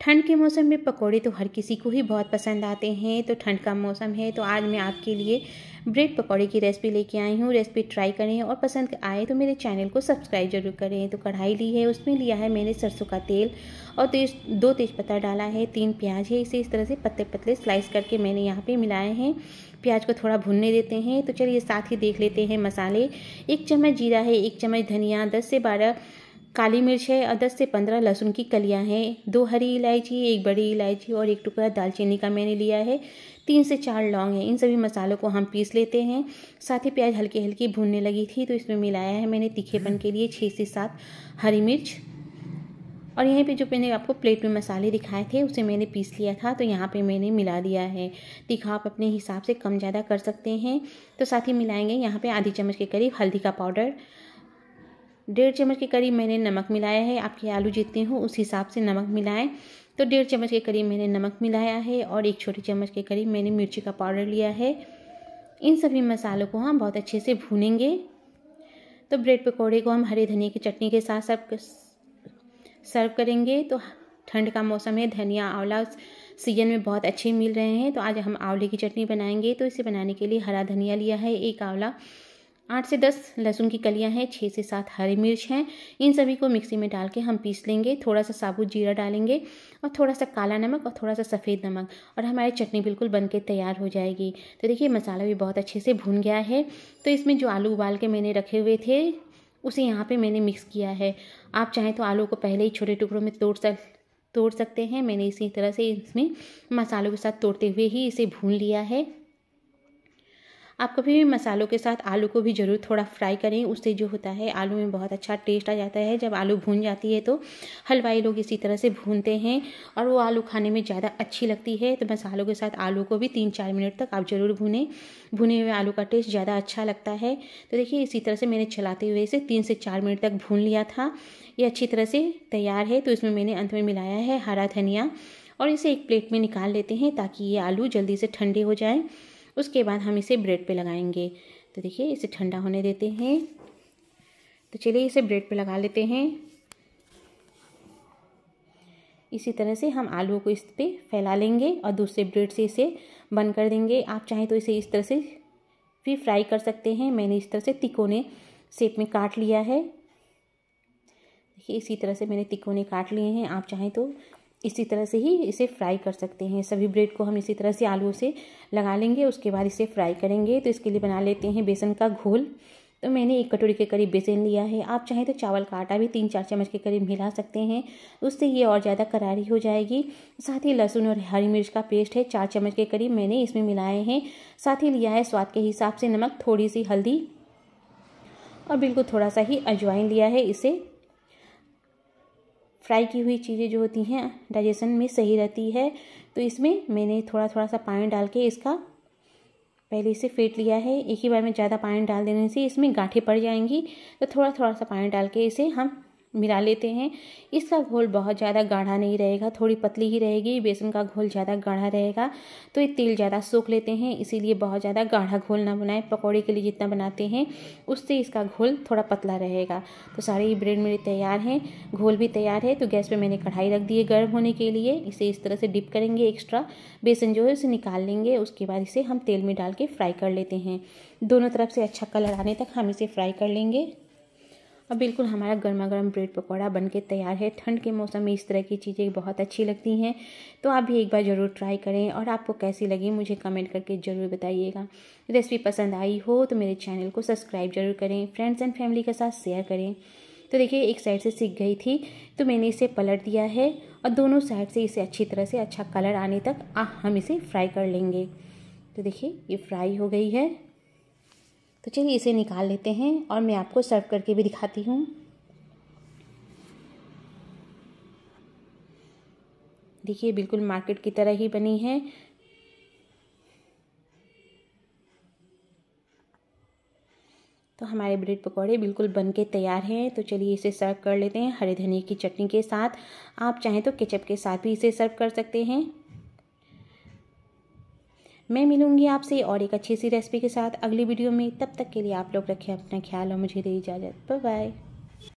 ठंड के मौसम में पकोड़े तो हर किसी को ही बहुत पसंद आते हैं तो ठंड का मौसम है तो आज मैं आपके लिए ब्रेड पकोड़े की रेसिपी लेके आई हूँ रेसिपी ट्राई करें और पसंद आए तो मेरे चैनल को सब्सक्राइब जरूर करें तो कढ़ाई ली है उसमें लिया है मैंने सरसों का तेल और तेज दो तेज़पत्ता डाला है तीन प्याज है इसे इस तरह से पतले पतले स्लाइस करके मैंने यहाँ पर मिलाए हैं प्याज को थोड़ा भुनने देते हैं तो चलिए साथ ही देख लेते हैं मसाले एक चम्मच जीरा है एक चम्मच धनिया दस से बारह काली मिर्च है और दस से पंद्रह लहसुन की कलियां हैं दो हरी इलायची एक बड़ी इलायची और एक टुकड़ा दालचीनी का मैंने लिया है तीन से चार लौंग है इन सभी मसालों को हम पीस लेते हैं साथ ही प्याज हल्की हल्की भूनने लगी थी तो इसमें मिलाया है मैंने तीखेपन के लिए छः से सात हरी मिर्च और यहीं पे जो मैंने आपको प्लेट में मसाले दिखाए थे उसे मैंने पीस लिया था तो यहाँ पे मैंने मिला दिया है तीखा आप अपने हिसाब से कम ज़्यादा कर सकते हैं तो साथ ही मिलाएंगे यहाँ पे आधी चम्मच के करीब हल्दी का पाउडर डेढ़ चम्मच के करीब मैंने नमक मिलाया है आपके आलू जितने हो उस हिसाब से नमक मिलाएं तो डेढ़ चम्मच के करीब मैंने नमक मिलाया है और एक छोटे चम्मच के करीब मैंने मिर्ची का पाउडर लिया है इन सभी मसालों को हम बहुत अच्छे से भूनेंगे तो ब्रेड पकौड़े को हम हरे धनिया की चटनी के साथ सर्व सर्व करेंगे तो ठंड का मौसम है धनिया आंवला सीजन में बहुत अच्छे मिल रहे हैं तो आज हम आंवले की चटनी बनाएंगे तो इसे बनाने के लिए हरा धनिया लिया है एक आंवला आठ से दस लहसुन की कलियां हैं छः से सात हरी मिर्च हैं इन सभी को मिक्सी में डाल के हम पीस लेंगे थोड़ा सा साबुत जीरा डालेंगे और थोड़ा सा काला नमक और थोड़ा सा सफ़ेद नमक और हमारी चटनी बिल्कुल बन के तैयार हो जाएगी तो देखिए मसाला भी बहुत अच्छे से भून गया है तो इसमें जो आलू उबाल के मैंने रखे हुए थे उसे यहाँ पर मैंने मिक्स किया है आप चाहें तो आलू को पहले ही छोटे टुकड़ों में तोड़ सक तोड़ सकते हैं मैंने इसी तरह से इसमें मसालों के साथ तोड़ते हुए ही इसे भून लिया है आप कभी भी मसालों के साथ आलू को भी ज़रूर थोड़ा फ्राई करें उससे जो होता है आलू में बहुत अच्छा टेस्ट आ जाता है जब आलू भून जाती है तो हलवाई लोग इसी तरह से भूनते हैं और वो आलू खाने में ज़्यादा अच्छी लगती है तो मसालों के साथ आलू को भी तीन चार मिनट तक आप ज़रूर भूनें भुने हुए आलू का टेस्ट ज़्यादा अच्छा लगता है तो देखिए इसी तरह से मैंने चलाते हुए इसे तीन से चार मिनट तक भून लिया था ये अच्छी तरह से तैयार है तो इसमें मैंने अंत में मिलाया है हरा धनिया और इसे एक प्लेट में निकाल लेते हैं ताकि ये आलू जल्दी से ठंडे हो जाएँ उसके बाद हम इसे ब्रेड पे लगाएंगे तो देखिए इसे ठंडा होने देते हैं तो चलिए इसे ब्रेड पे लगा लेते हैं इसी तरह से हम आलू को इस पर फैला लेंगे और दूसरे ब्रेड से इसे बंद कर देंगे आप चाहें तो इसे इस तरह से भी फ्राई कर सकते हैं मैंने इस तरह से तिकोने सेप में काट लिया है देखिए इसी तरह से मैंने तिकोने काट लिए हैं आप चाहें तो इसी तरह से ही इसे फ्राई कर सकते हैं सभी ब्रेड को हम इसी तरह से आलू से लगा लेंगे उसके बाद इसे फ्राई करेंगे तो इसके लिए बना लेते हैं बेसन का घोल तो मैंने एक कटोरी के करीब बेसन लिया है आप चाहें तो चावल का आटा भी तीन चार चम्मच के करीब मिला सकते हैं उससे ये और ज़्यादा करारी हो जाएगी साथ ही लहसुन और हरी मिर्च का पेस्ट है चार चम्मच के करीब मैंने इसमें मिलाए हैं साथ ही लिया है स्वाद के हिसाब से नमक थोड़ी सी हल्दी और बिल्कुल थोड़ा सा ही अजवाइन लिया है इसे फ्राई की हुई चीज़ें जो होती हैं डाइजेशन में सही रहती है तो इसमें मैंने थोड़ा थोड़ा सा पानी डाल के इसका पहले से फेंट लिया है एक ही बार में ज़्यादा पानी डाल देने से इसमें गांठें पड़ जाएंगी तो थोड़ा थोड़ा सा पानी डाल के इसे हम मिला लेते हैं इसका घोल बहुत ज़्यादा गाढ़ा नहीं रहेगा थोड़ी पतली ही रहेगी बेसन का घोल ज़्यादा गाढ़ा रहेगा तो ये तेल ज़्यादा सूख लेते हैं इसीलिए बहुत ज़्यादा गाढ़ा घोल ना बनाएं पकौड़े के लिए जितना बनाते हैं उससे इसका घोल थोड़ा पतला रहेगा तो सारे ये ब्रेड मेरे तैयार हैं घोल भी तैयार है तो गैस पर मैंने कढ़ाई रख दी है गर्म होने के लिए इसे इस तरह से डिप करेंगे एक्स्ट्रा बेसन जो है उसे निकाल लेंगे उसके बाद इसे हम तेल में डाल के फ्राई कर लेते हैं दोनों तरफ से अच्छा कलर आने तक हम इसे फ्राई कर लेंगे अब बिल्कुल हमारा गर्मा गर्म ब्रेड पकौड़ा बन के तैयार है ठंड के मौसम में इस तरह की चीज़ें बहुत अच्छी लगती हैं तो आप भी एक बार ज़रूर ट्राई करें और आपको कैसी लगी मुझे कमेंट करके ज़रूर बताइएगा रेसिपी पसंद आई हो तो मेरे चैनल को सब्सक्राइब जरूर करें फ्रेंड्स एंड फैमिली के साथ शेयर करें तो देखिए एक साइड से सीख गई थी तो मैंने इसे पलट दिया है और दोनों साइड से इसे अच्छी तरह से अच्छा कलर आने तक आ, हम इसे फ्राई कर लेंगे तो देखिए ये फ्राई हो गई है तो चलिए इसे निकाल लेते हैं और मैं आपको सर्व करके भी दिखाती हूँ देखिए बिल्कुल मार्केट की तरह ही बनी है तो हमारे ब्रेड पकौड़े बिल्कुल बन के तैयार हैं तो चलिए इसे सर्व कर लेते हैं हरे धनिया की चटनी के साथ आप चाहें तो केचप के साथ भी इसे सर्व कर सकते हैं मैं मिलूंगी आपसे और एक अच्छी सी रेसिपी के साथ अगली वीडियो में तब तक के लिए आप लोग रखें अपना ख्याल और मुझे दे इजाज़त बाय बाय